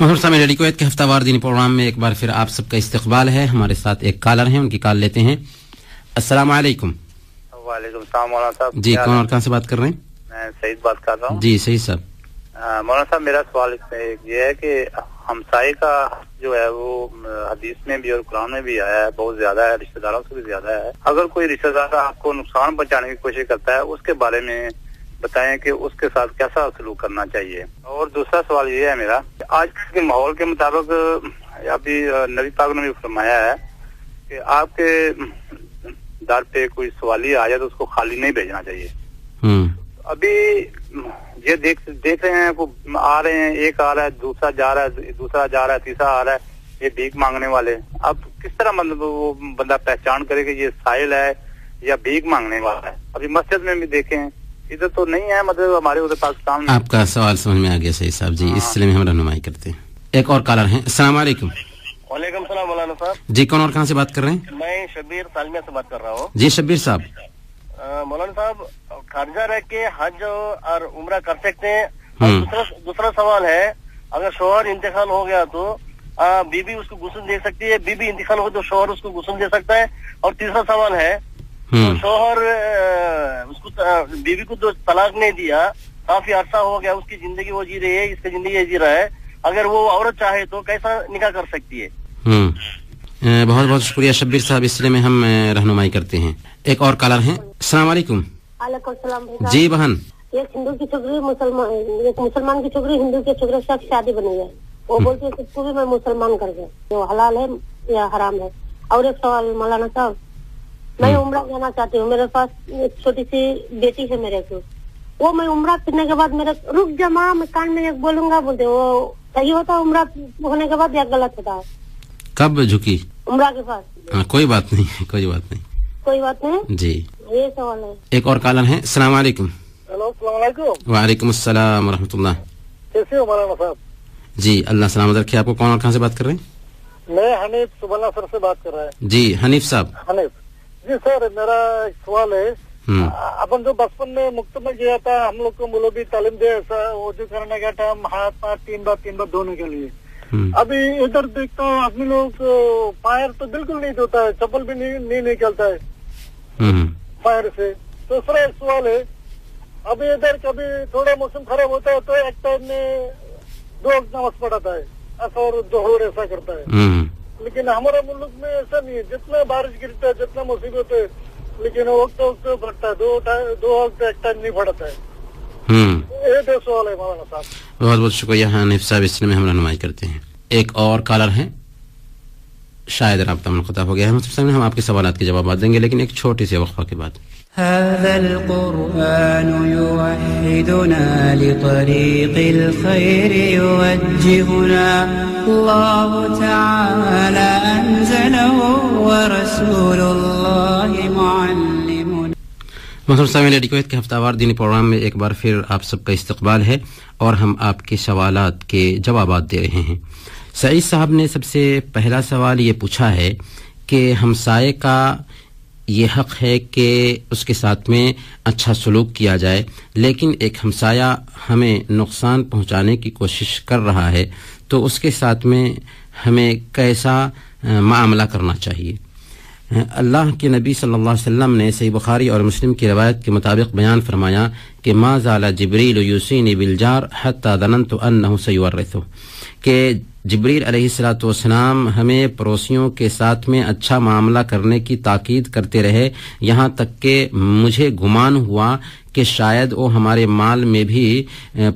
محمد ready Kuwait کے ہفتہ وار دینی پروگرام میں ایک بار پھر آپ سب کا استقبال ہے ہمارے ساتھ ایک کالر ہیں ان کی کال لیتے ہیں السلام علیکم وعلیکم السلام مولانا صاحب جی کون اور کہاں سے بات کر رہے ہیں میں سعید بات کر رہا ہوں جی سعید صاحب مولانا صاحب میرا سوال اس میں یہ ہے کہ ہمسائی کا جو ہے وہ حدیث میں بھی اور قرآن میں بھی آیا ہے بہت زیادہ ہے رشتہ داروں سے بھی زیادہ ہے اگر کوئی رشتہ دار آپ کو نقصان پہنچانے کی کوشش کرتا ہے اس کے بارے میں بتائیں کہ اس کے ساتھ کیسا سلوک کرنا چاہیے اور دوسرا سوال یہ ہے میرا آج کل کے ماحول کے مطابق ابھی نبی پاک نے بھی فرمایا ہے کہ آپ کے در پہ کوئی سوالی آ جائے تو اس کو خالی نہیں بھیجنا چاہیے ابھی یہ دیکھ دیکھ رہے ہیں آ رہے ہیں ایک آ رہا ہے دوسرا جا رہا ہے دوسرا جا رہا ہے تیسرا آ رہا ہے یہ بھیک مانگنے والے اب کس طرح مطلب وہ بندہ پہچان کرے کہ یہ سائل ہے یا بھیک مانگنے والا ہے ابھی مسجد میں بھی دیکھے ہیں ادھر تو نہیں ہے مطلب ہمارے ادھر پاکستان آپ کا سوال سمجھ میں آ گیا صحیح صاحب جی اس سلسلے میں ہم رہنمائی کرتے ہیں ایک اور کالر ہیں السلام علیکم وعلیکم السلام مولانا صاحب جی کون اور کہاں سے بات کر رہے ہیں میں شبیر سالمیہ سے بات کر رہا ہوں جی شبیر صاحب مولانا صاحب خارجہ رہ کے حج اور عمرہ کر سکتے ہیں دوسرا سوال ہے اگر شوہر انتقال ہو گیا تو بی بی اس کو گسل دے سکتی ہے بی بی انتقال ہو تو شوہر اس کو غسل دے سکتا ہے اور تیسرا سوال ہے شوہر اس کو بیوی کو تو طلاق نہیں دیا کافی عرصہ ہو گیا اس کی زندگی وہ جی رہی ہے اس کی زندگی یہ جی رہا ہے اگر وہ عورت چاہے تو کیسا نکاح کر سکتی ہے بہت بہت شکریہ شبیر صاحب اس لیے میں ہم رہنمائی کرتے ہیں ایک اور کالر ہیں السلام علیکم وعلیکم السلام جی بہن ایک ہندو کی چھکری مسلمان ایک مسلمان کی چھکری ہندو کی چھکری سب شادی بنی ہے وہ بولتے ہیں کہ میں مسلمان کر گیا جو حلال ہے یا حرام ہے اور ایک سوال مولانا صاحب میں عمرہ جانا چاہتی ہوں میرے پاس چھوٹی سی بیٹی ہے میرے کو وہ میں عمرہ پھرنے کے بعد رک ماں میں کان میں بولوں گا بولتے وہ صحیح ہوتا ہے کب جھکی عمرہ کے پاس ہاں، کوئی بات نہیں کوئی بات نہیں کوئی بات نہیں جی یہ سوال ہے ایک اور کالن ہے السلام علیکم السلام علیکم وعلیکم السلام و رحمۃ اللہ کیسے جی اللہ رکھے آپ کو کون اور کہاں سے بات کر رہے ہیں میں حنیف سر سے بات کر رہا ہے جی حنیف صاحب حنیف جی سر میرا سوال ہے اپن جو بچپن میں مکتبہ کیا تھا ہم لوگ کو تعلیم دیا ایسا کرنے کا ٹائم ہاتھ پار تین بار تین بار دھونے کے لیے ابھی ادھر دیکھتا ہوں آدمی لوگ فائر تو بالکل نہیں دھوتا ہے چپل بھی نہیں نکلتا ہے فائر سے دوسرا ایک سوال ہے ابھی ادھر کبھی تھوڑا موسم خراب ہوتا ہے تو ایک ٹائم میں دو نماز پڑتا ہے ایسا دوہر ایسا کرتا ہے لیکن ہمارے ملک میں ایسا نہیں ہے جتنا بارش گرتا ہے جتنا مصیبت ہے ہے لیکن وقت وقت وقت دو دو ایک ٹائم نہیں ہے بہت بہت شکریہ حنیف ہاں، صاحب اس ہم رہنمائی کرتے ہیں ایک اور کالر ہیں شاید رابطہ منقطع ہو گیا ہے ہم آپ کے سوالات کے جواب دیں گے لیکن ایک چھوٹی سی وقفہ کے بعد هذا القرآن يوحدنا لطريق الخير يوجهنا الله تعالى أنزله ورسول الله معلم محترم سامعین ریڈیو کے ہفتہ وار دینی پروگرام میں ایک بار پھر آپ سب کا استقبال ہے اور ہم آپ کے سوالات کے جوابات دے رہے ہیں سعید صاحب نے سب سے پہلا سوال یہ پوچھا ہے کہ ہمسائے کا یہ حق ہے کہ اس کے ساتھ میں اچھا سلوک کیا جائے لیکن ایک ہمسایہ ہمیں نقصان پہنچانے کی کوشش کر رہا ہے تو اس کے ساتھ میں ہمیں کیسا معاملہ کرنا چاہیے اللہ کے نبی صلی اللہ علیہ وسلم نے صحیح بخاری اور مسلم کی روایت کے مطابق بیان فرمایا کہ ما ظالہ جبریل یوسین بلجارت ون سیورثو کہ جبریل علیہ السلاۃ والسلام ہمیں پڑوسیوں کے ساتھ میں اچھا معاملہ کرنے کی تاکید کرتے رہے یہاں تک کہ مجھے گمان ہوا کہ شاید وہ ہمارے مال میں بھی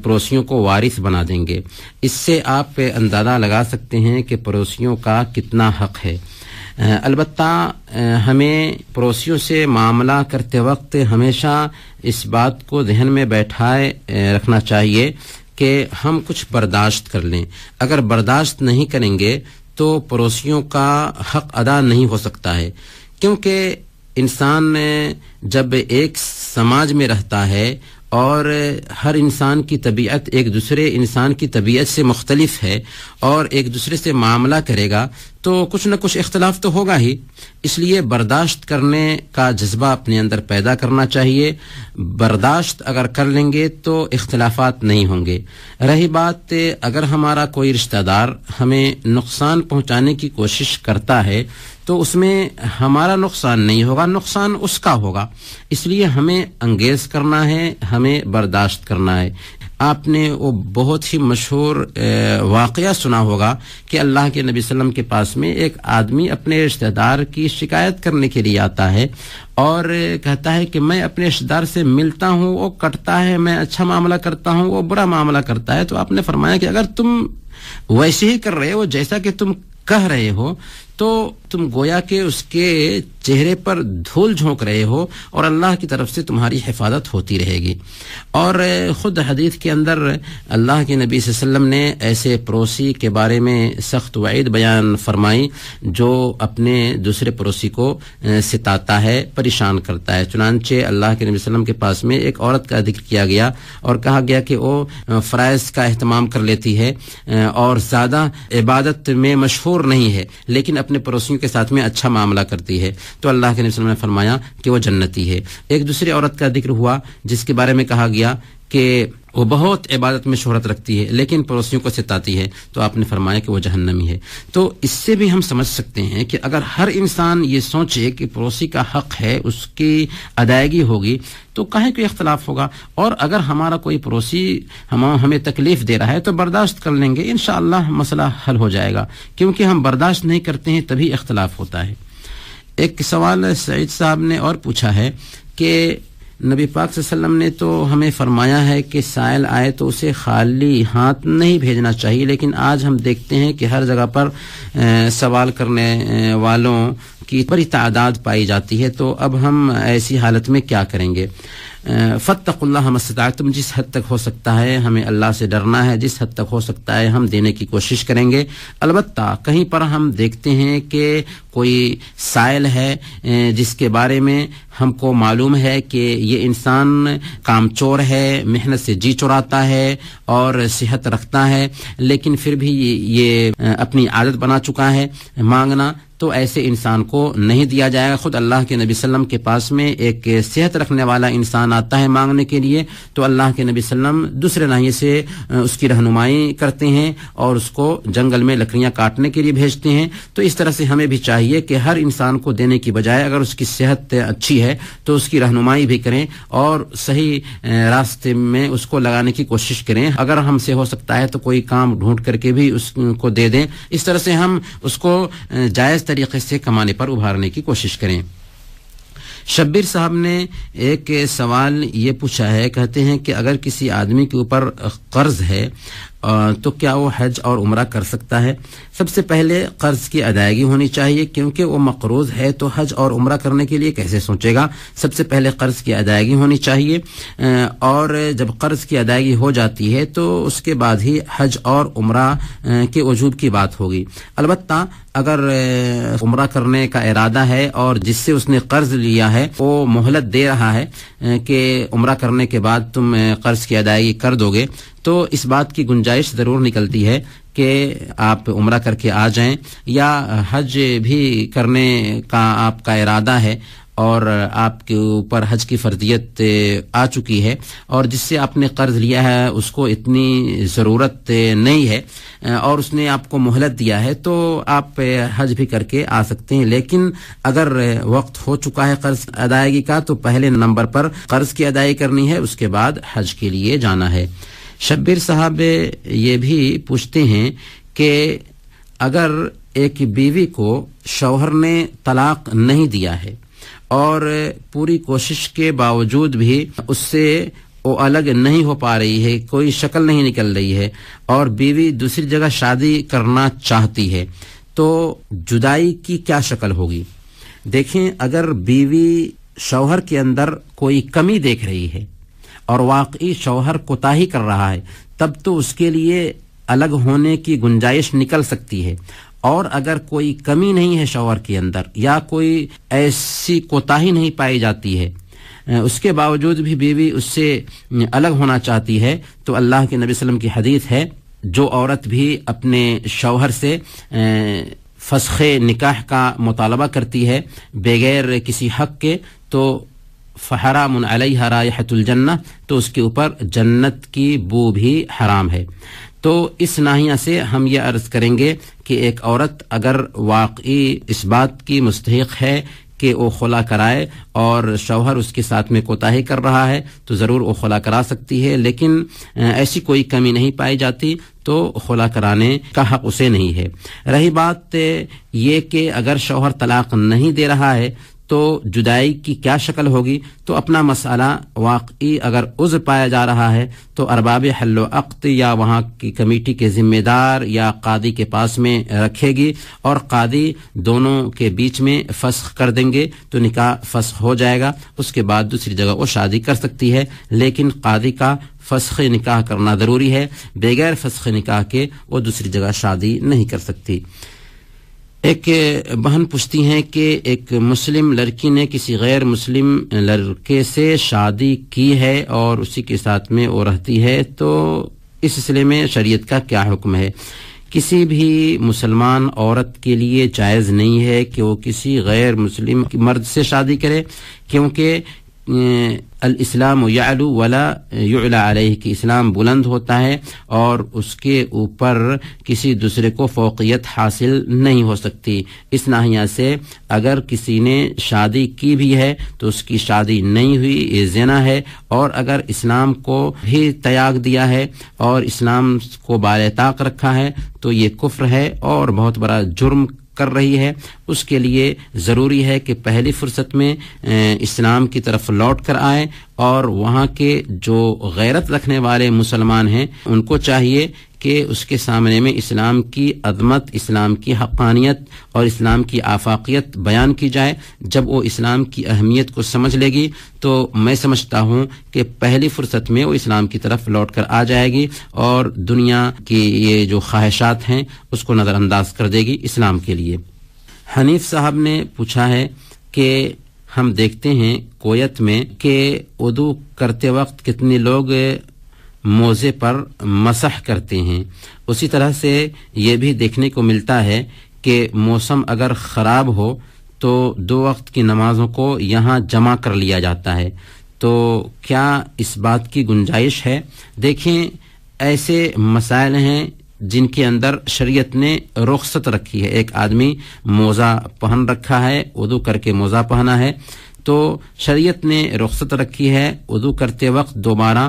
پڑوسیوں کو وارث بنا دیں گے اس سے آپ پہ اندازہ لگا سکتے ہیں کہ پڑوسیوں کا کتنا حق ہے البتہ ہمیں پڑوسیوں سے معاملہ کرتے وقت ہمیشہ اس بات کو ذہن میں بیٹھائے رکھنا چاہیے کہ ہم کچھ برداشت کر لیں اگر برداشت نہیں کریں گے تو پڑوسیوں کا حق ادا نہیں ہو سکتا ہے کیونکہ انسان جب ایک سماج میں رہتا ہے اور ہر انسان کی طبیعت ایک دوسرے انسان کی طبیعت سے مختلف ہے اور ایک دوسرے سے معاملہ کرے گا تو کچھ نہ کچھ اختلاف تو ہوگا ہی اس لیے برداشت کرنے کا جذبہ اپنے اندر پیدا کرنا چاہیے برداشت اگر کر لیں گے تو اختلافات نہیں ہوں گے رہی بات اگر ہمارا کوئی رشتہ دار ہمیں نقصان پہنچانے کی کوشش کرتا ہے تو اس میں ہمارا نقصان نہیں ہوگا نقصان اس کا ہوگا اس لیے ہمیں انگیز کرنا ہے ہمیں برداشت کرنا ہے آپ نے وہ بہت ہی مشہور واقعہ سنا ہوگا کہ اللہ کے نبی وسلم کے پاس میں ایک آدمی اپنے رشتہ دار کی شکایت کرنے کے لیے آتا ہے اور کہتا ہے کہ میں اپنے رشتہ دار سے ملتا ہوں وہ کٹتا ہے میں اچھا معاملہ کرتا ہوں وہ برا معاملہ کرتا ہے تو آپ نے فرمایا کہ اگر تم ویسے ہی کر رہے ہو جیسا کہ تم کہہ رہے ہو تو تم گویا کہ اس کے چہرے پر دھول جھونک رہے ہو اور اللہ کی طرف سے تمہاری حفاظت ہوتی رہے گی اور خود حدیث کے اندر اللہ کے نبی صلی اللہ علیہ وسلم نے ایسے پڑوسی کے بارے میں سخت وعید بیان فرمائی جو اپنے دوسرے پڑوسی کو ستاتا ہے پریشان کرتا ہے چنانچہ اللہ کے نبی صلی اللہ علیہ وسلم کے پاس میں ایک عورت کا ذکر کیا گیا اور کہا گیا کہ وہ فرائض کا اہتمام کر لیتی ہے اور زیادہ عبادت میں مشہور نہیں ہے لیکن اپنے پڑوسیوں کے ساتھ میں اچھا معاملہ کرتی ہے تو اللہ کے نبی صلی اللہ علیہ وسلم نے فرمایا کہ وہ جنتی ہے ایک دوسری عورت کا ذکر ہوا جس کے بارے میں کہا گیا کہ وہ بہت عبادت میں شہرت رکھتی ہے لیکن پڑوسیوں کو ستاتی ہے تو آپ نے فرمایا کہ وہ جہنمی ہے تو اس سے بھی ہم سمجھ سکتے ہیں کہ اگر ہر انسان یہ سوچے کہ پڑوسی کا حق ہے اس کی ادائیگی ہوگی تو کہیں کوئی اختلاف ہوگا اور اگر ہمارا کوئی پڑوسی ہم ہمیں تکلیف دے رہا ہے تو برداشت کر لیں گے انشاءاللہ مسئلہ حل ہو جائے گا کیونکہ ہم برداشت نہیں کرتے ہیں تبھی اختلاف ہوتا ہے ایک سوال سعید صاحب نے اور پوچھا ہے کہ نبی پاک صلی اللہ علیہ وسلم نے تو ہمیں فرمایا ہے کہ سائل آئے تو اسے خالی ہاتھ نہیں بھیجنا چاہیے لیکن آج ہم دیکھتے ہیں کہ ہر جگہ پر سوال کرنے والوں کی بڑی تعداد پائی جاتی ہے تو اب ہم ایسی حالت میں کیا کریں گے فتق اللہ ہم سطاعتم جس حد تک ہو سکتا ہے ہمیں اللہ سے ڈرنا ہے جس حد تک ہو سکتا ہے ہم دینے کی کوشش کریں گے البتہ کہیں پر ہم دیکھتے ہیں کہ کوئی سائل ہے جس کے بارے میں ہم کو معلوم ہے کہ یہ انسان کام چور ہے محنت سے جی چراتا ہے اور صحت رکھتا ہے لیکن پھر بھی یہ اپنی عادت بنا چکا ہے مانگنا تو ایسے انسان کو نہیں دیا جائے گا خود اللہ کے نبی وسلم کے پاس میں ایک صحت رکھنے والا انسان آتا ہے مانگنے کے لیے تو اللہ کے نبی وسلم دوسرے ناحیے سے اس کی رہنمائی کرتے ہیں اور اس کو جنگل میں لکڑیاں کاٹنے کے لیے بھیجتے ہیں تو اس طرح سے ہمیں بھی چاہیے کہ ہر انسان کو دینے کی بجائے اگر اس کی صحت اچھی ہے تو اس کی رہنمائی بھی کریں اور صحیح راستے میں اس کو لگانے کی کوشش کریں اگر ہم سے ہو سکتا ہے تو کوئی کام ڈھونڈ کر کے بھی اس کو دے دیں اس طرح سے ہم اس کو جائز طریقے سے کمانے پر ابھارنے کی کوشش کریں شبیر صاحب نے ایک سوال یہ پوچھا ہے ہے کہتے ہیں کہ اگر کسی آدمی کے اوپر قرض تو کیا وہ حج اور عمرہ کر سکتا ہے سب سے پہلے قرض کی ادائیگی ہونی چاہیے کیونکہ وہ مقروض ہے تو حج اور عمرہ کرنے کے لیے کیسے سوچے گا سب سے پہلے قرض کی ادائیگی ہونی چاہیے اور جب قرض کی ادائیگی ہو جاتی ہے تو اس کے بعد ہی حج اور عمرہ کے وجوب کی بات ہوگی البتہ اگر عمرہ کرنے کا ارادہ ہے اور جس سے اس نے قرض لیا ہے وہ مہلت دے رہا ہے کہ عمرہ کرنے کے بعد تم قرض کی ادائیگی کر دو گے تو اس بات کی گنجائش ضرور نکلتی ہے کہ آپ عمرہ کر کے آ جائیں یا حج بھی کرنے کا آپ کا ارادہ ہے اور آپ کے اوپر حج کی فردیت آ چکی ہے اور جس سے آپ نے قرض لیا ہے اس کو اتنی ضرورت نہیں ہے اور اس نے آپ کو مہلت دیا ہے تو آپ حج بھی کر کے آ سکتے ہیں لیکن اگر وقت ہو چکا ہے قرض ادائیگی کا تو پہلے نمبر پر قرض کی ادائیگی کرنی ہے اس کے بعد حج کے لیے جانا ہے شبیر صاحب یہ بھی پوچھتے ہیں کہ اگر ایک بیوی کو شوہر نے طلاق نہیں دیا ہے اور پوری کوشش کے باوجود بھی اس سے وہ الگ نہیں ہو پا رہی ہے کوئی شکل نہیں نکل رہی ہے اور بیوی دوسری جگہ شادی کرنا چاہتی ہے تو جدائی کی کیا شکل ہوگی دیکھیں اگر بیوی شوہر کے اندر کوئی کمی دیکھ رہی ہے اور واقعی شوہر کوتا ہی کر رہا ہے تب تو اس کے لیے الگ ہونے کی گنجائش نکل سکتی ہے اور اگر کوئی کمی نہیں ہے شوہر کے اندر یا کوئی ایسی کوتا نہیں پائی جاتی ہے اس کے باوجود بھی بیوی اس سے الگ ہونا چاہتی ہے تو اللہ کے نبی وسلم کی حدیث ہے جو عورت بھی اپنے شوہر سے فسخ نکاح کا مطالبہ کرتی ہے بغیر کسی حق کے تو فحرام علیہ رائحت الجنہ تو اس کے اوپر جنت کی بو بھی حرام ہے تو اس ناحیہ سے ہم یہ عرض کریں گے کہ ایک عورت اگر واقعی اس بات کی مستحق ہے کہ وہ خلا کرائے اور شوہر اس کے ساتھ میں کوتاہی کر رہا ہے تو ضرور وہ خلا کرا سکتی ہے لیکن ایسی کوئی کمی نہیں پائی جاتی تو خلا کرانے کا حق اسے نہیں ہے رہی بات یہ کہ اگر شوہر طلاق نہیں دے رہا ہے تو جدائی کی کیا شکل ہوگی تو اپنا مسئلہ واقعی اگر عز پایا جا رہا ہے تو ارباب حل و عقت یا وہاں کی کمیٹی کے ذمہ دار یا قادی کے پاس میں رکھے گی اور قادی دونوں کے بیچ میں فسخ کر دیں گے تو نکاح فسخ ہو جائے گا اس کے بعد دوسری جگہ وہ شادی کر سکتی ہے لیکن قادی کا فسخ نکاح کرنا ضروری ہے بغیر فسخ نکاح کے وہ دوسری جگہ شادی نہیں کر سکتی ایک بہن پوچھتی ہیں کہ ایک مسلم لڑکی نے کسی غیر مسلم لڑکے سے شادی کی ہے اور اسی کے ساتھ میں وہ رہتی ہے تو اس سلسلے میں شریعت کا کیا حکم ہے کسی بھی مسلمان عورت کے لیے جائز نہیں ہے کہ وہ کسی غیر مسلم مرد سے شادی کرے کیونکہ الاسلام ولا یعلا علیہ کی اسلام بلند ہوتا ہے اور اس کے اوپر کسی دوسرے کو فوقیت حاصل نہیں ہو سکتی اس ناحیہ سے اگر کسی نے شادی کی بھی ہے تو اس کی شادی نہیں ہوئی یہ زنا ہے اور اگر اسلام کو بھی تیاگ دیا ہے اور اسلام کو بال طاق رکھا ہے تو یہ کفر ہے اور بہت بڑا جرم کر رہی ہے اس کے لیے ضروری ہے کہ پہلی فرصت میں اسلام کی طرف لوٹ کر آئے اور وہاں کے جو غیرت رکھنے والے مسلمان ہیں ان کو چاہیے کہ اس کے سامنے میں اسلام کی عدمت اسلام کی حقانیت اور اسلام کی آفاقیت بیان کی جائے جب وہ اسلام کی اہمیت کو سمجھ لے گی تو میں سمجھتا ہوں کہ پہلی فرصت میں وہ اسلام کی طرف لوٹ کر آ جائے گی اور دنیا کی یہ جو خواہشات ہیں اس کو نظر انداز کر دے گی اسلام کے لیے حنیف صاحب نے پوچھا ہے کہ ہم دیکھتے ہیں کویت میں کہ اردو کرتے وقت کتنے لوگ موزے پر مسح کرتے ہیں اسی طرح سے یہ بھی دیکھنے کو ملتا ہے کہ موسم اگر خراب ہو تو دو وقت کی نمازوں کو یہاں جمع کر لیا جاتا ہے تو کیا اس بات کی گنجائش ہے دیکھیں ایسے مسائل ہیں جن کے اندر شریعت نے رخصت رکھی ہے ایک آدمی موزہ پہن رکھا ہے اردو کر کے موزہ پہنا ہے تو شریعت نے رخصت رکھی ہے اردو کرتے وقت دوبارہ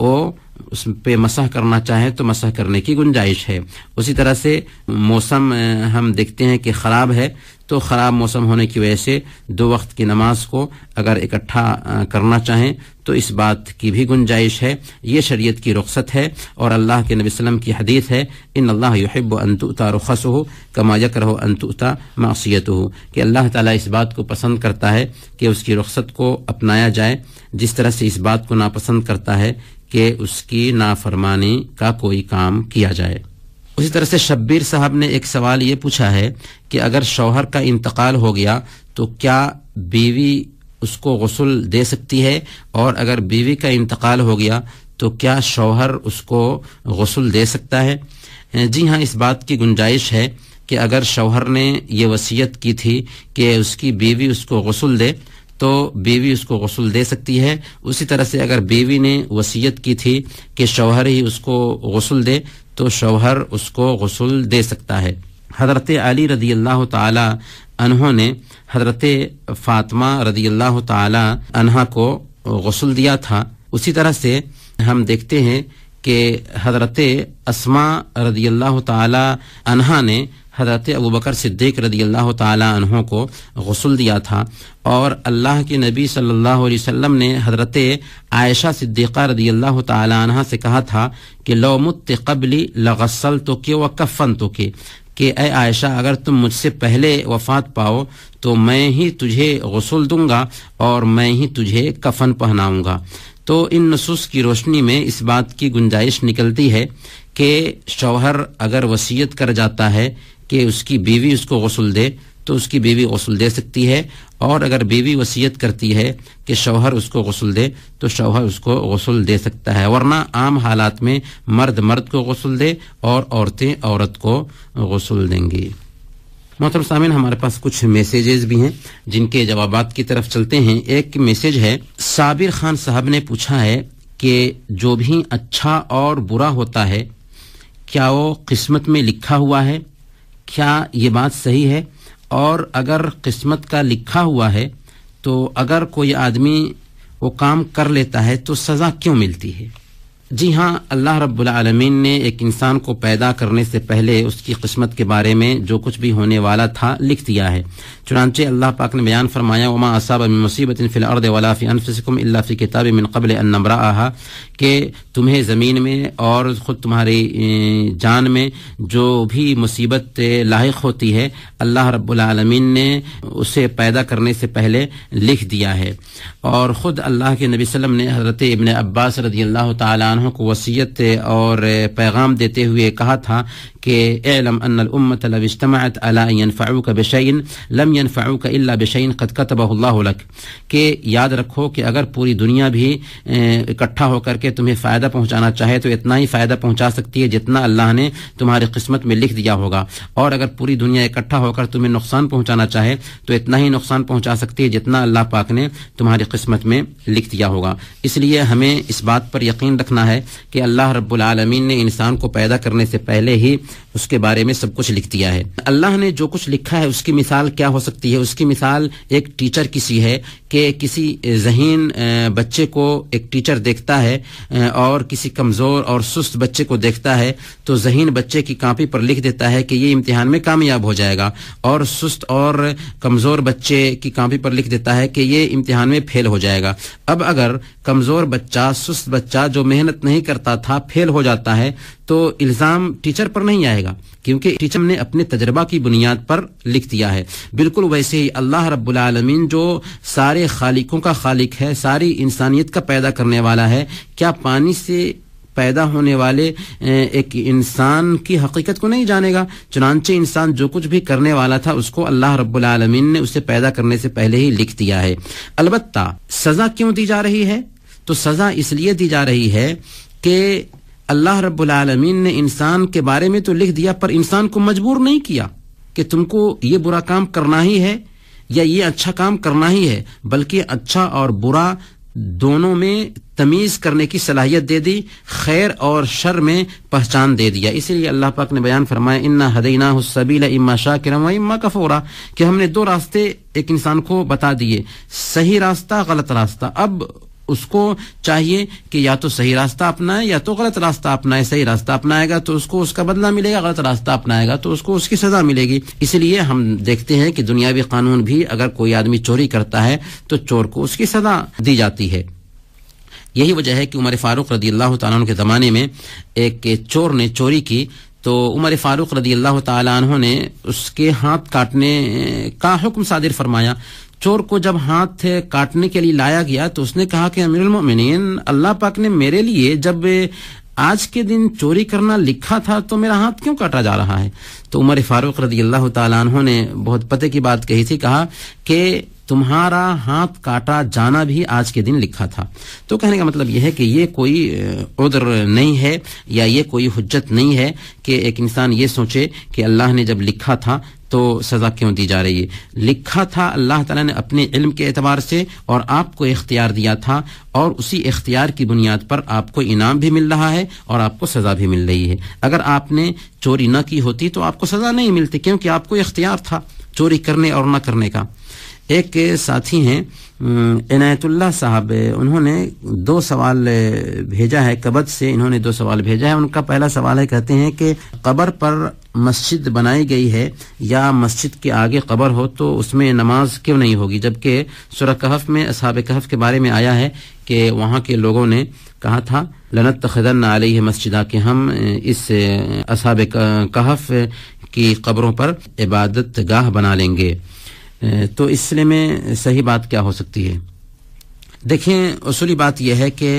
وہ اس پہ مسح کرنا چاہیں تو مسح کرنے کی گنجائش ہے اسی طرح سے موسم ہم دیکھتے ہیں کہ خراب ہے تو خراب موسم ہونے کی وجہ سے دو وقت کی نماز کو اگر اکٹھا کرنا چاہیں تو اس بات کی بھی گنجائش ہے یہ شریعت کی رخصت ہے اور اللہ کے نبی وسلم کی حدیث ہے ان اللہ یحب اتا رخص ہو کما ہو رہو اتا معصیت ہو کہ اللہ تعالیٰ اس بات کو پسند کرتا ہے کہ اس کی رخصت کو اپنایا جائے جس طرح سے اس بات کو ناپسند کرتا ہے کہ اس کی نافرمانی کا کوئی کام کیا جائے اسی طرح سے شبیر صاحب نے ایک سوال یہ پوچھا ہے کہ اگر شوہر کا انتقال ہو گیا تو کیا بیوی اس کو غسل دے سکتی ہے اور اگر بیوی کا انتقال ہو گیا تو کیا شوہر اس کو غسل دے سکتا ہے جی ہاں اس بات کی گنجائش ہے کہ اگر شوہر نے یہ وصیت کی تھی کہ اس کی بیوی اس کو غسل دے تو بیوی اس کو غسل دے سکتی ہے اسی طرح سے اگر بیوی نے وسیعت کی تھی کہ شوہر ہی اس کو غسل دے تو شوہر اس کو غسل دے سکتا ہے حضرت علی رضی اللہ تعالی انہوں نے حضرت فاطمہ رضی اللہ تعالی انہا کو غسل دیا تھا اسی طرح سے ہم دیکھتے ہیں کہ حضرت اسما رضی اللہ تعالی انہا نے حضرت ابوبکر صدیق رضی اللہ تعالیٰ عنہ کو غسل دیا تھا اور اللہ کے نبی صلی اللہ علیہ وسلم نے حضرت عائشہ صدیقہ رضی اللہ تعالیٰ عنہ سے کہا تھا کہ لو مت قبلی لغسل تو کہ و کفن تو کہ اے عائشہ اگر تم مجھ سے پہلے وفات پاؤ تو میں ہی تجھے غسل دوں گا اور میں ہی تجھے کفن پہناؤں گا تو ان نصوص کی روشنی میں اس بات کی گنجائش نکلتی ہے کہ شوہر اگر وصیت کر جاتا ہے کہ اس کی بیوی اس کو غسل دے تو اس کی بیوی غسل دے سکتی ہے اور اگر بیوی وصیت کرتی ہے کہ شوہر اس کو غسل دے تو شوہر اس کو غسل دے سکتا ہے ورنہ عام حالات میں مرد مرد کو غسل دے اور عورتیں عورت کو غسل دیں گی محترم سامعین ہمارے پاس کچھ میسیجز بھی ہیں جن کے جوابات کی طرف چلتے ہیں ایک میسیج ہے صابر خان صاحب نے پوچھا ہے کہ جو بھی اچھا اور برا ہوتا ہے کیا وہ قسمت میں لکھا ہوا ہے کیا یہ بات صحیح ہے اور اگر قسمت کا لکھا ہوا ہے تو اگر کوئی آدمی وہ کام کر لیتا ہے تو سزا کیوں ملتی ہے جی ہاں اللہ رب العالمین نے ایک انسان کو پیدا کرنے سے پہلے اس کی قسمت کے بارے میں جو کچھ بھی ہونے والا تھا لکھ دیا ہے چنانچہ اللہ پاک نے بیان فرمایا وما اصاب من مصیبت فی الارض ولا فی انفسکم الا فی کتاب من قبل ان نمرآہا کہ تمہیں زمین میں اور خود تمہاری جان میں جو بھی مصیبت لاحق ہوتی ہے اللہ رب العالمین نے اسے پیدا کرنے سے پہلے لکھ دیا ہے اور خود اللہ کے نبی وسلم نے حضرت ابن عباس رضی اللہ تعالیٰ عنہ کو وسیعت اور پیغام دیتے ہوئے کہا تھا کہ یاد رکھو کہ اگر پوری دنیا بھی اکٹھا ہو کر کے تمہیں فائدہ پہنچانا چاہے تو اتنا ہی فائدہ پہنچا سکتی ہے جتنا اللہ نے تمہاری قسمت میں لکھ دیا ہوگا اور اگر پوری دنیا اکٹھا ہو کر تمہیں نقصان پہنچانا چاہے تو اتنا ہی نقصان پہنچا سکتی ہے جتنا اللہ پاک نے تمہاری قسمت میں لکھ دیا ہوگا اس لیے ہمیں اس بات پر یقین رکھنا ہے کہ اللہ رب العالمین نے انسان کو پیدا کرنے سے پہلے ہی اس کے بارے میں سب کچھ لکھ دیا ہے اللہ نے جو کچھ لکھا ہے اس کی مثال کیا ہو سکتی ہے اس کی مثال ایک ٹیچر کسی ہے کہ کسی ذہین بچے کو ایک ٹیچر دیکھتا ہے اور کسی کمزور اور سست بچے کو دیکھتا ہے تو ذہین بچے کی کاپی پر لکھ دیتا ہے کہ یہ امتحان میں کامیاب ہو جائے گا اور سست اور کمزور بچے کی کاپی پر لکھ دیتا ہے کہ یہ امتحان میں فیل ہو جائے گا اب اگر کمزور بچہ سست بچہ جو محنت محنت نہیں کرتا تھا فیل ہو جاتا ہے تو الزام ٹیچر پر نہیں آئے گا کیونکہ ٹیچر نے اپنے تجربہ کی بنیاد پر لکھ دیا ہے بالکل ویسے ہی اللہ رب العالمین جو سارے خالقوں کا خالق ہے ساری انسانیت کا پیدا کرنے والا ہے کیا پانی سے پیدا ہونے والے ایک انسان کی حقیقت کو نہیں جانے گا چنانچہ انسان جو کچھ بھی کرنے والا تھا اس کو اللہ رب العالمین نے اسے پیدا کرنے سے پہلے ہی لکھ دیا ہے البتہ سزا کیوں دی جا رہی ہے تو سزا اس لیے دی جا رہی ہے کہ اللہ رب العالمین نے انسان کے بارے میں تو لکھ دیا پر انسان کو مجبور نہیں کیا کہ تم کو یہ برا کام کرنا ہی ہے یا یہ اچھا کام کرنا ہی ہے بلکہ اچھا اور برا دونوں میں تمیز کرنے کی صلاحیت دے دی خیر اور شر میں پہچان دے دیا اسی لیے اللہ پاک نے بیان فرمایا انا حسبیلا اما شاہ کرم اما کفورا کہ ہم نے دو راستے ایک انسان کو بتا دیے صحیح راستہ غلط راستہ اب اس کو چاہیے کہ یا تو صحیح راستہ اپنا غلط راستہ اپنا اپنا بدلہ ملے گا غلط راستہ اپنا سزا ملے گی اس لیے ہم دیکھتے ہیں کہ دنیاوی قانون بھی اگر کوئی آدمی چوری کرتا ہے تو چور کو اس کی سزا دی جاتی ہے یہی وجہ ہے کہ عمر فاروق رضی اللہ تعالیٰ عنہ کے زمانے میں ایک چور نے چوری کی تو عمر فاروق رضی اللہ تعالیٰ عنہ نے اس کے ہاتھ کاٹنے کا حکم صادر فرمایا چور کو جب ہاتھ تھے کاٹنے کے لیے لایا گیا تو اس نے کہا کہ امیر المومنین اللہ پاک نے میرے لیے جب آج کے دن چوری کرنا لکھا تھا تو میرا ہاتھ کیوں کاٹا جا رہا ہے تو عمر فاروق رضی اللہ تعالیٰ عنہ نے بہت پتے کی بات کہی تھی کہا کہ تمہارا ہاتھ کاٹا جانا بھی آج کے دن لکھا تھا تو کہنے کا مطلب یہ ہے کہ یہ کوئی عذر نہیں ہے یا یہ کوئی حجت نہیں ہے کہ ایک انسان یہ سوچے کہ اللہ نے جب لکھا تھا تو سزا کیوں دی جا رہی ہے لکھا تھا اللہ تعالیٰ نے اپنے علم کے اعتبار سے اور آپ کو اختیار دیا تھا اور اسی اختیار کی بنیاد پر آپ کو انعام بھی مل رہا ہے اور آپ کو سزا بھی مل رہی ہے اگر آپ نے چوری نہ کی ہوتی تو آپ کو سزا نہیں ملتی کیونکہ آپ کو اختیار تھا چوری کرنے اور نہ کرنے کا ایک ساتھی ہیں عنایت اللہ صاحب انہوں نے دو سوال بھیجا ہے قبر سے انہوں نے دو سوال بھیجا ہے ان کا پہلا سوال ہے کہتے ہیں کہ قبر پر مسجد بنائی گئی ہے یا مسجد کے آگے قبر ہو تو اس میں نماز کیوں نہیں ہوگی جبکہ سورہ کہف میں اصحاب کہف کے بارے میں آیا ہے کہ وہاں کے لوگوں نے کہا تھا لنت خدر نہ مسجدہ کہ ہم اس اصحاب کہف کی قبروں پر عبادت گاہ بنا لیں گے تو اس سلے میں صحیح بات کیا ہو سکتی ہے دیکھیں اصولی بات یہ ہے کہ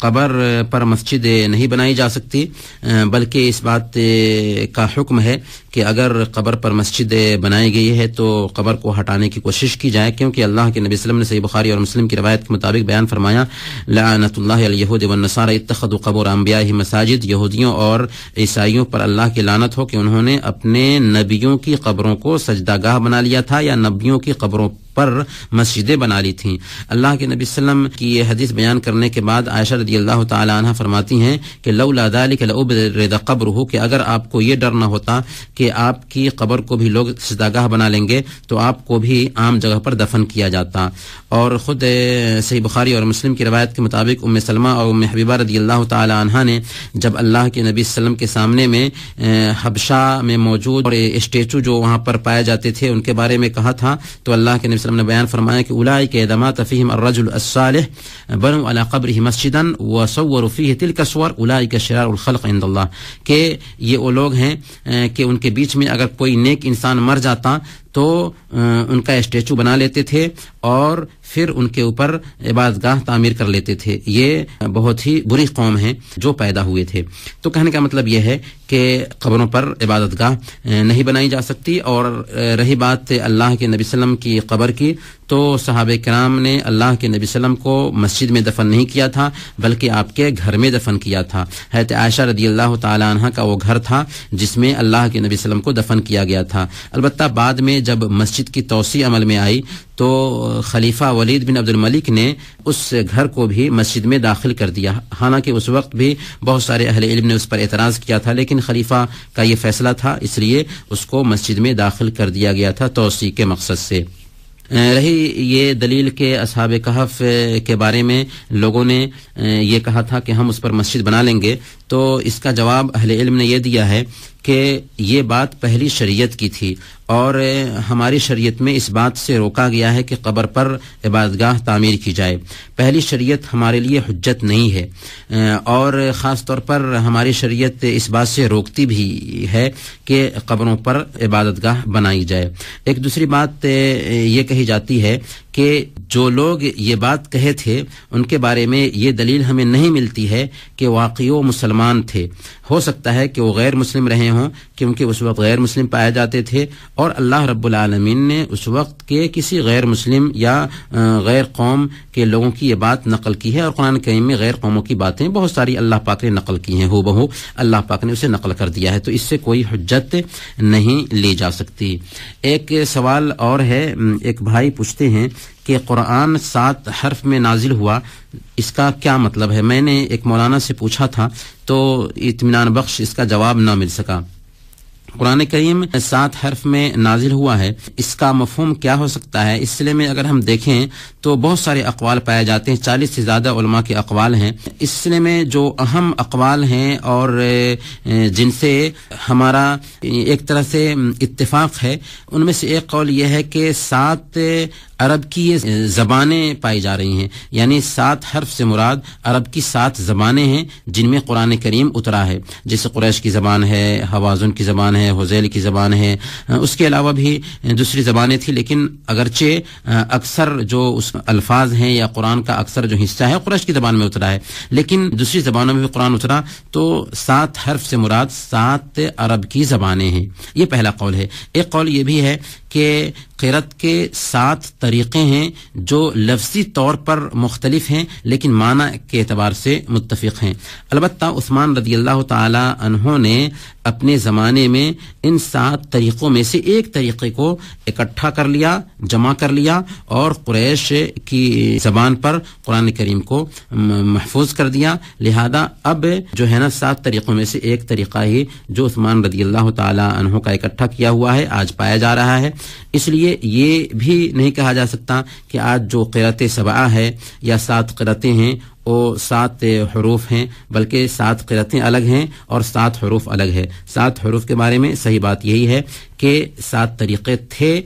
قبر پر مسجد نہیں بنائی جا سکتی بلکہ اس بات کا حکم ہے کہ اگر قبر پر مسجد بنائی گئی ہے تو قبر کو ہٹانے کی کوشش کی جائے کیونکہ اللہ کے نبی وسلم نے صحیح بخاری اور مسلم کی روایت کے مطابق بیان فرمایا لعنت اللہ والنصار و قبر انبیاء مساجد یہودیوں اور عیسائیوں پر اللہ کی لانت ہو کہ انہوں نے اپنے نبیوں کی قبروں کو سجدہ گاہ بنا لیا تھا یا نبیوں کی قبروں پر مسجدیں بنا لی تھیں اللہ کے نبی صلی اللہ علیہ وسلم کی یہ حدیث بیان کرنے کے بعد عائشہ رضی اللہ تعالی عنہ فرماتی ہیں کہ لولا ذلک لابرد قبره کہ اگر آپ کو یہ ڈر نہ ہوتا کہ آپ کی قبر کو بھی لوگ سجدہ بنا لیں گے تو آپ کو بھی عام جگہ پر دفن کیا جاتا اور خود صحیح بخاری اور مسلم کی روایت کے مطابق ام سلمہ اور ام حبیبہ رضی اللہ تعالی عنہ نے جب اللہ کے نبی صلی اللہ علیہ وسلم کے سامنے میں حبشہ میں موجود اور اسٹیچو جو وہاں پر پائے جاتے تھے ان کے بارے میں کہا تھا تو اللہ کے نبی وسلم نے بیان فرمایا کہ اولائی کے ادمات فیہم الرجل الصالح بنو علی قبره مسجدا وصوروا فیہ تلک سور اولائی کے شرار الخلق عند اللہ کہ یہ وہ لوگ ہیں کہ ان کے بیچ میں اگر کوئی نیک انسان مر جاتا تو ان کا اسٹیچو بنا لیتے تھے اور پھر ان کے اوپر عبادت گاہ تعمیر کر لیتے تھے یہ بہت ہی بری قوم ہے جو پیدا ہوئے تھے تو کہنے کا مطلب یہ ہے کہ قبروں پر عبادت گاہ نہیں بنائی جا سکتی اور رہی بات اللہ کے نبی وسلم کی قبر کی تو صحابہ کرام نے اللہ کے نبی وسلم کو مسجد میں دفن نہیں کیا تھا بلکہ آپ کے گھر میں دفن کیا تھا حیرت عائشہ رضی اللہ تعالیٰ عنہ کا وہ گھر تھا جس میں اللہ کے نبی وسلم سلم کو دفن کیا گیا تھا البتہ بعد میں جب مسجد کی توسیع عمل میں آئی تو خلیفہ ولید بن عبد الملک نے اس گھر کو بھی مسجد میں داخل کر دیا حالانکہ اس وقت بھی بہت سارے اہل علم نے اس پر اعتراض کیا تھا لیکن خلیفہ کا یہ فیصلہ تھا اس لیے اس کو مسجد میں داخل کر دیا گیا تھا توسیع کے مقصد سے رہی یہ دلیل کے اصحاب کہف کے بارے میں لوگوں نے یہ کہا تھا کہ ہم اس پر مسجد بنا لیں گے تو اس کا جواب اہل علم نے یہ دیا ہے کہ یہ بات پہلی شریعت کی تھی اور ہماری شریعت میں اس بات سے روکا گیا ہے کہ قبر پر عبادت گاہ تعمیر کی جائے پہلی شریعت ہمارے لیے حجت نہیں ہے اور خاص طور پر ہماری شریعت اس بات سے روکتی بھی ہے کہ قبروں پر عبادت گاہ بنائی جائے ایک دوسری بات یہ کہی جاتی ہے کہ جو لوگ یہ بات کہے تھے ان کے بارے میں یہ دلیل ہمیں نہیں ملتی ہے کہ واقعی وہ مسلمان تھے ہو سکتا ہے کہ وہ غیر مسلم رہے ہوں کیونکہ اس وقت غیر مسلم پائے جاتے تھے اور اللہ رب العالمین نے اس وقت کے کسی غیر مسلم یا غیر قوم کے لوگوں کی یہ بات نقل کی ہے اور قرآن کریم میں غیر قوموں کی باتیں بہت ساری اللہ پاک نے نقل کی ہیں ہو بہو اللہ پاک نے اسے نقل کر دیا ہے تو اس سے کوئی حجت نہیں لی جا سکتی ایک سوال اور ہے ایک بھائی پوچھتے ہیں کہ قرآن سات حرف میں نازل ہوا اس کا کیا مطلب ہے میں نے ایک مولانا سے پوچھا تھا تو اطمینان بخش اس کا جواب نہ مل سکا قرآن کریم سات حرف میں نازل ہوا ہے اس کا مفہوم کیا ہو سکتا ہے اس سلے میں اگر ہم دیکھیں تو بہت سارے اقوال پائے جاتے ہیں چالیس سے زیادہ علماء کے اقوال ہیں اس سلسلے میں جو اہم اقوال ہیں اور جن سے ہمارا ایک طرح سے اتفاق ہے ان میں سے ایک قول یہ ہے کہ سات عرب کی یہ زبانیں پائی جا رہی ہیں یعنی سات حرف سے مراد عرب کی سات زبانیں ہیں جن میں قرآن کریم اترا ہے جیسے قریش کی زبان ہے حوازن کی زبان ہے حزیل کی زبان ہے اس کے علاوہ بھی دوسری زبانیں تھیں لیکن اگرچہ اکثر جو اس الفاظ ہیں یا قرآن کا اکثر جو حصہ ہے قرش کی زبان میں اترا ہے لیکن دوسری زبانوں میں بھی قرآن اترا تو سات حرف سے مراد سات عرب کی زبانیں ہیں یہ پہلا قول ہے ایک قول یہ بھی ہے کہ قرت کے سات طریقے ہیں جو لفظی طور پر مختلف ہیں لیکن معنی کے اعتبار سے متفق ہیں البتہ عثمان رضی اللہ تعالی انہوں نے اپنے زمانے میں ان سات طریقوں میں سے ایک طریقے کو اکٹھا کر لیا جمع کر لیا اور قریش کی زبان پر قرآن کریم کو محفوظ کر دیا لہذا اب جو ہے نا سات طریقوں میں سے ایک طریقہ ہی جو عثمان رضی اللہ تعالی انہوں کا اکٹھا کیا ہوا ہے آج پایا جا رہا ہے اس لیے لیے یہ بھی نہیں کہا جا سکتا کہ آج جو قرت سبا ہے یا سات قرتیں ہیں وہ سات حروف ہیں بلکہ سات قرتیں الگ ہیں اور سات حروف الگ ہے سات حروف کے بارے میں صحیح بات یہی ہے کہ سات طریقے تھے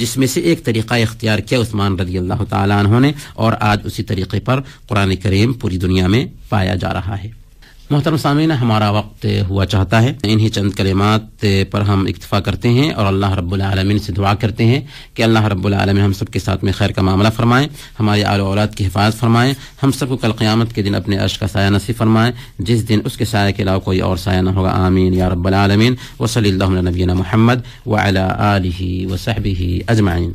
جس میں سے ایک طریقہ اختیار کیا عثمان رضی اللہ تعالیٰ عنہ نے اور آج اسی طریقے پر قرآن کریم پوری دنیا میں پایا جا رہا ہے محترم سامعین ہمارا وقت ہوا چاہتا ہے انہی چند کلمات پر ہم اکتفا کرتے ہیں اور اللہ رب العالمین سے دعا کرتے ہیں کہ اللہ رب العالمین ہم سب کے ساتھ میں خیر کا معاملہ فرمائیں ہماری آل اولاد کی حفاظت فرمائیں ہم سب کو کل قیامت کے دن اپنے عرش کا سایہ نصیب فرمائیں جس دن اس کے سایہ کے علاوہ کوئی اور سایہ نہ ہوگا آمین یا رب العالمین وصلی اللہ نبینا محمد نبین و صحیح اجمائین